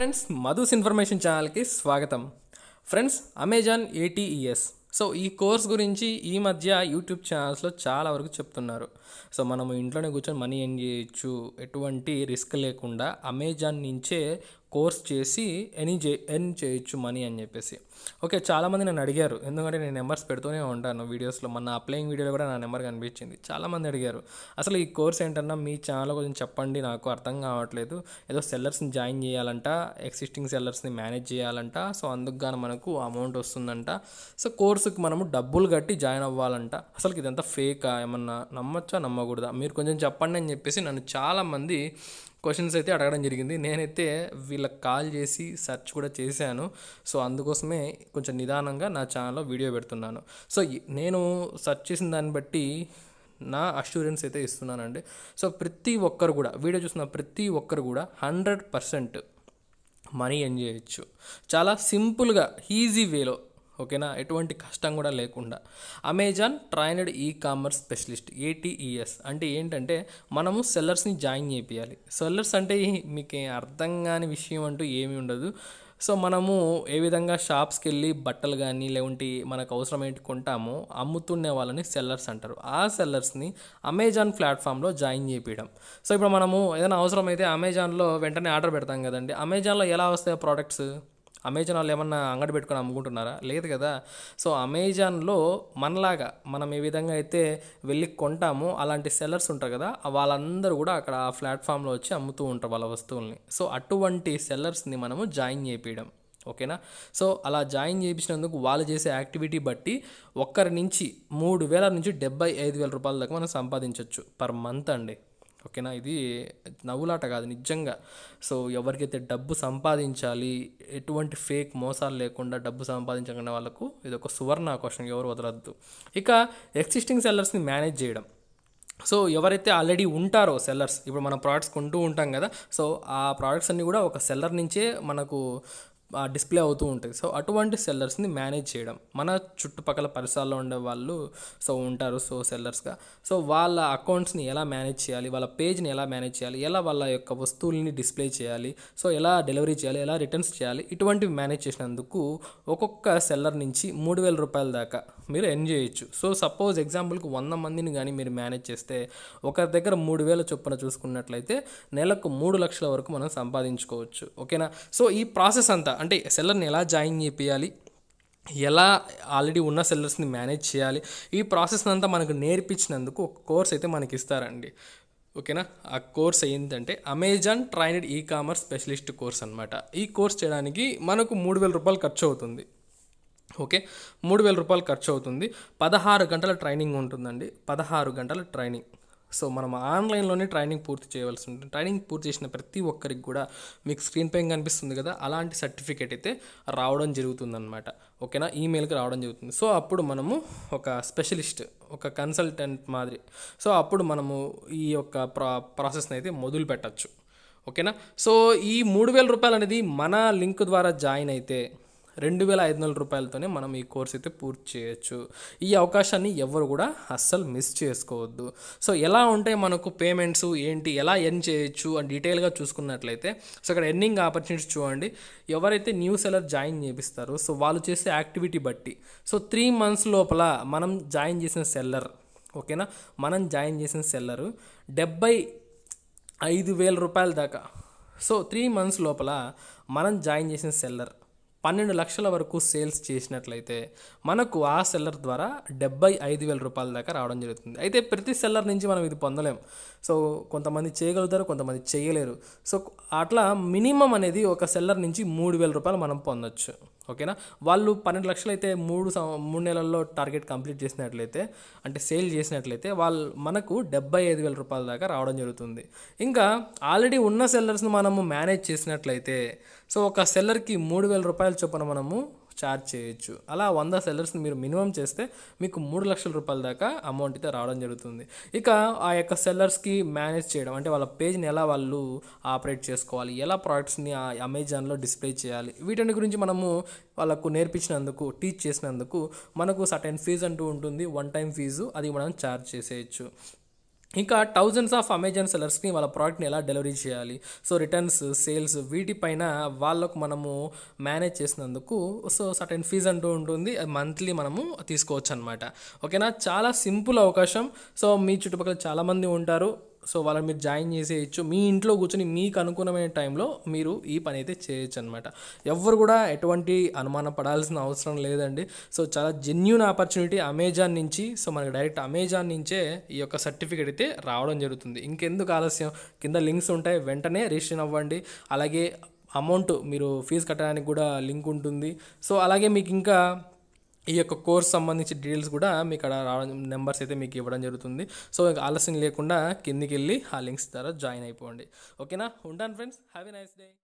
friends మధుస్ information ఛానల్కి స్వాగతం friends Amazon ATES so ఈ కోర్స్ గురించి ఈ మధ్య యూట్యూబ్ ఛానల్స్లో చాలా వరకు చెప్తున్నారు సో మనము ఇంట్లోనే కూర్చొని మనీ ఏం చేయొచ్చు ఎటువంటి రిస్క్ లేకుండా అమెజాన్ నుంచే కోర్స్ చేసి ఎనీ జే ఎన్ చేయొచ్చు మనీ అని చెప్పేసి ఓకే చాలామంది నన్ను అడిగారు ఎందుకంటే నేను నెంబర్స్ పెడుతూనే ఉంటాను వీడియోస్లో మన అప్లయింగ్ వీడియోలో కూడా నా నెంబర్ కనిపించింది చాలామంది అడిగారు అసలు ఈ కోర్స్ ఏంటన్నా మీ ఛానల్ కొంచెం చెప్పండి నాకు అర్థం కావట్లేదు ఏదో సెల్లర్స్ని జాయిన్ చేయాలంట ఎగ్జిస్టింగ్ సెల్లర్స్ని మేనేజ్ చేయాలంట సో అందుకు మనకు అమౌంట్ వస్తుందంట సో కోర్సుకి మనము డబ్బులు కట్టి జాయిన్ అవ్వాలంట అసలు ఇదంతా ఫేకా ఏమన్నా నమ్మచ్చా నమ్మకూడదా మీరు కొంచెం చెప్పండి అని చెప్పేసి నన్ను చాలామంది క్వశ్చన్స్ అయితే అడగడం జరిగింది నేనైతే వీళ్ళకి కాల్ చేసి సెర్చ్ కూడా చేశాను సో అందుకోసమే కొంచెం నిదానంగా నా ఛానల్లో వీడియో పెడుతున్నాను సో నేను సెర్చ్ చేసిన దాన్ని బట్టి నా అష్యూరెన్స్ అయితే ఇస్తున్నానండి సో ప్రతి ఒక్కరు కూడా వీడియో చూసిన ప్రతి ఒక్కరు కూడా హండ్రెడ్ పర్సెంట్ మనీ ఎంజాయ్ చేయొచ్చు చాలా సింపుల్గా ఈజీ వేలో ఓకేనా ఎటువంటి కష్టం కూడా లేకుండా Amazon trained e commerce specialist ATES అంటే ఏంటంటే మనము సెల్లర్స్ని జాయిన్ చేయించాలి సెల్లర్స్ అంటే మీకు అర్థం కాని విషయం అంటూ ఏమీ ఉండదు సో మనము ఏ విధంగా షాప్స్కి వెళ్ళి బట్టలు కానీ లేవంటి మనకు అవసరమేంటి కొంటామో అమ్ముతున్న వాళ్ళని సెల్లర్స్ అంటారు ఆ సెల్లర్స్ని అమెజాన్ ప్లాట్ఫామ్లో జాయిన్ చేయడం సో ఇప్పుడు మనము ఏదైనా అవసరమైతే అమెజాన్లో వెంటనే ఆర్డర్ పెడతాం కదండి అమెజాన్లో ఎలా వస్తాయి ప్రోడక్ట్స్ అమెజాన్ వాళ్ళు ఏమన్నా అంగడి పెట్టుకొని అమ్ముకుంటున్నారా లేదు కదా సో అమెజాన్లో మనలాగా మనం ఏ విధంగా అయితే వెళ్ళి కొంటామో అలాంటి సెల్లర్స్ ఉంటారు కదా వాళ్ళందరూ కూడా అక్కడ ఆ ప్లాట్ఫామ్లో వచ్చి అమ్ముతూ ఉంటారు వాళ్ళ వస్తువుల్ని సో అటువంటి సెల్లర్స్ని మనము జాయిన్ చేయడం ఓకేనా సో అలా జాయిన్ చేయించినందుకు వాళ్ళు చేసే యాక్టివిటీ బట్టి ఒక్కరి నుంచి మూడు వేల నుంచి డెబ్బై ఐదు వేల రూపాయల దాకా మనం సంపాదించవచ్చు పర్ మంత్ అండి ఓకేనా ఇది నవ్వులాట కాదు నిజంగా సో ఎవరికైతే డబ్బు సంపాదించాలి ఎటువంటి ఫేక్ మోసాలు లేకుండా డబ్బు సంపాదించగలిగిన వాళ్ళకు ఇది ఒక సువర్ణ అవకాశం ఎవరు వదలద్దు ఇక ఎగ్జిస్టింగ్ సెల్లర్స్ని మేనేజ్ చేయడం సో ఎవరైతే ఆల్రెడీ ఉంటారో సెల్లర్స్ ఇప్పుడు మనం ప్రోడక్ట్స్ కొంటూ ఉంటాం కదా సో ఆ ప్రోడక్ట్స్ అన్నీ కూడా ఒక సెల్లర్ నుంచే మనకు డిస్ప్లే అవుతూ ఉంటుంది సో అటువంటి సెల్లర్స్ని మేనేజ్ చేయడం మన చుట్టుపక్కల పరిసరాల్లో ఉండే వాళ్ళు సో ఉంటారు సో సెల్లర్స్గా సో వాళ్ళ అకౌంట్స్ని ఎలా మేనేజ్ చేయాలి వాళ్ళ పేజ్ని ఎలా మేనేజ్ చేయాలి ఎలా వాళ్ళ యొక్క వస్తువుల్ని డిస్ప్లే చేయాలి సో ఎలా డెలివరీ చేయాలి ఎలా రిటర్న్స్ చేయాలి ఇటువంటివి మేనేజ్ చేసినందుకు ఒక్కొక్క సెల్లర్ నుంచి మూడు వేల రూపాయల దాకా మీరు ఎర్న్ చేయొచ్చు సో సపోజ్ ఎగ్జాంపుల్కి వంద మందిని కానీ మీరు మేనేజ్ చేస్తే ఒకరి దగ్గర మూడు వేల చొప్పున చూసుకున్నట్లయితే నెలకు మూడు లక్షల వరకు మనం సంపాదించుకోవచ్చు ఓకేనా సో ఈ ప్రాసెస్ అంతా అంటే సెల్లర్ని ఎలా జాయిన్ చేపియాలి ఎలా ఆల్రెడీ ఉన్న సెల్లర్స్ని మేనేజ్ చేయాలి ఈ ప్రాసెస్ అంతా మనకు నేర్పించినందుకు ఒక కోర్స్ అయితే మనకి ఇస్తారండి ఓకేనా ఆ కోర్స్ ఏంటంటే Amazon trained e commerce specialist course అనమాట ఈ కోర్స్ చేయడానికి మనకు మూడు వేల రూపాయలు ఖర్చు అవుతుంది ఓకే మూడు వేల రూపాయలు ఖర్చు అవుతుంది పదహారు గంటల ట్రైనింగ్ ఉంటుందండి పదహారు గంటల ట్రైనింగ్ సో మనం ఆన్లైన్లోనే ట్రైనింగ్ పూర్తి చేయవలసి ఉంటుంది ట్రైనింగ్ పూర్తి చేసిన ప్రతి ఒక్కరికి కూడా మీకు స్క్రీన్ పైన కనిపిస్తుంది కదా అలాంటి సర్టిఫికేట్ అయితే రావడం జరుగుతుంది అనమాట ఓకేనా ఈమెయిల్కి రావడం జరుగుతుంది సో అప్పుడు మనము ఒక స్పెషలిస్ట్ ఒక కన్సల్టెంట్ మాదిరి సో అప్పుడు మనము ఈ యొక్క ప్రా ప్రాసెస్ని అయితే మొదలు పెట్టచ్చు ఓకేనా సో ఈ మూడు వేల రూపాయలు అనేది మన లింక్ ద్వారా జాయిన్ అయితే రెండు వేల ఐదు వందల రూపాయలతోనే మనం ఈ కోర్స్ అయితే పూర్తి చేయొచ్చు ఈ అవకాశాన్ని ఎవరు కూడా అస్సలు మిస్ చేసుకోవద్దు సో ఎలా ఉంటే మనకు పేమెంట్స్ ఏంటి ఎలా ఎర్న్ చేయొచ్చు అని డీటెయిల్గా చూసుకున్నట్లయితే సో ఇక్కడ ఎర్నింగ్ ఆపర్చునిటీస్ చూడండి ఎవరైతే న్యూ సెలర్ జాయిన్ చేపిస్తారో సో వాళ్ళు చేసే యాక్టివిటీ బట్టి సో త్రీ మంత్స్ లోపల మనం జాయిన్ చేసిన సెల్లర్ ఓకేనా మనం జాయిన్ చేసిన సెల్లరు డెబ్బై ఐదు వేల రూపాయల దాకా సో త్రీ మంత్స్ లోపల మనం జాయిన్ చేసిన సెల్లర్ పన్నెండు లక్షల వరకు సేల్స్ చేసినట్లయితే మనకు ఆ సెల్లర్ ద్వారా డెబ్బై ఐదు వేల రూపాయల దాకా రావడం జరుగుతుంది అయితే ప్రతి సెల్లర్ నుంచి మనం ఇది పొందలేం సో కొంతమంది చేయగలుగుతారు కొంతమంది చేయలేరు సో అట్లా మినిమం అనేది ఒక సెల్లర్ నుంచి మూడు వేల రూపాయలు మనం పొందొచ్చు ఓకేనా వాళ్ళు పన్నెండు లక్షలు అయితే మూడు మూడు నెలల్లో టార్గెట్ కంప్లీట్ చేసినట్లయితే అంటే సేల్ చేసినట్లయితే వాళ్ళు మనకు డెబ్బై ఐదు వేల రూపాయల దాకా రావడం జరుగుతుంది ఇంకా ఆల్రెడీ ఉన్న సెల్లర్స్ని మనము మేనేజ్ చేసినట్లయితే సో ఒక సెల్లర్కి మూడు వేల రూపాయల చొప్పున మనము ఛార్జ్ చేయొచ్చు అలా వంద సెల్లర్స్ని మీరు మినిమం చేస్తే మీకు మూడు లక్షల రూపాయల దాకా అమౌంట్ అయితే రావడం జరుగుతుంది ఇక ఆ యొక్క సెల్లర్స్కి మేనేజ్ చేయడం అంటే వాళ్ళ పేజ్ని ఎలా వాళ్ళు ఆపరేట్ చేసుకోవాలి ఎలా ప్రోడక్ట్స్ని ఆ అమెజాన్లో డిస్ప్లే చేయాలి వీటిని గురించి మనము వాళ్ళకు నేర్పించినందుకు టీచ్ చేసినందుకు మనకు సర్టెన్ ఫీజు అంటూ ఉంటుంది వన్ టైం ఫీజు అది మనం ఛార్జ్ చేసేయచ్చు ఇంకా థౌజండ్స్ ఆఫ్ అమెజాన్ సెలర్స్ని వాళ్ళ ప్రోడక్ట్ని ఎలా డెలివరీ చేయాలి సో రిటర్న్స్ సేల్స్ వీటిపైన వాళ్ళకు మనము మేనేజ్ చేసినందుకు సో సర్టెన్ ఫీజ్ అంటూ ఉంటుంది అది మంత్లీ మనము తీసుకోవచ్చు అనమాట ఓకేనా చాలా సింపుల్ అవకాశం సో మీ చుట్టుపక్కల చాలామంది ఉంటారు సో వాళ్ళని మీరు జాయిన్ చేసేయచ్చు మీ ఇంట్లో కూర్చొని మీకు అనుకూలమైన టైంలో మీరు ఈ పని అయితే చేయొచ్చు అనమాట ఎవరు కూడా ఎటువంటి అనుమానం పడాల్సిన అవసరం లేదండి సో చాలా జెన్యున్ ఆపర్చునిటీ అమెజాన్ నుంచి సో మనకి డైరెక్ట్ అమెజాన్ నుంచే ఈ యొక్క సర్టిఫికేట్ అయితే రావడం జరుగుతుంది ఇంకెందుకు ఆలస్యం కింద లింక్స్ ఉంటాయి వెంటనే రిజిస్టర్ అవ్వండి అలాగే అమౌంట్ మీరు ఫీజు కట్టడానికి కూడా లింక్ ఉంటుంది సో అలాగే మీకు ఇంకా ఈ యొక్క కోర్స్ సంబంధించి డీటెయిల్స్ కూడా మీకు అక్కడ రావడం నెంబర్స్ అయితే మీకు ఇవ్వడం జరుగుతుంది సో ఇంకా ఆలస్యం లేకుండా కిందికి వెళ్ళి ఆ లింక్స్ ద్వారా జాయిన్ అయిపోండి ఓకేనా ఉంటాను friends have a nice day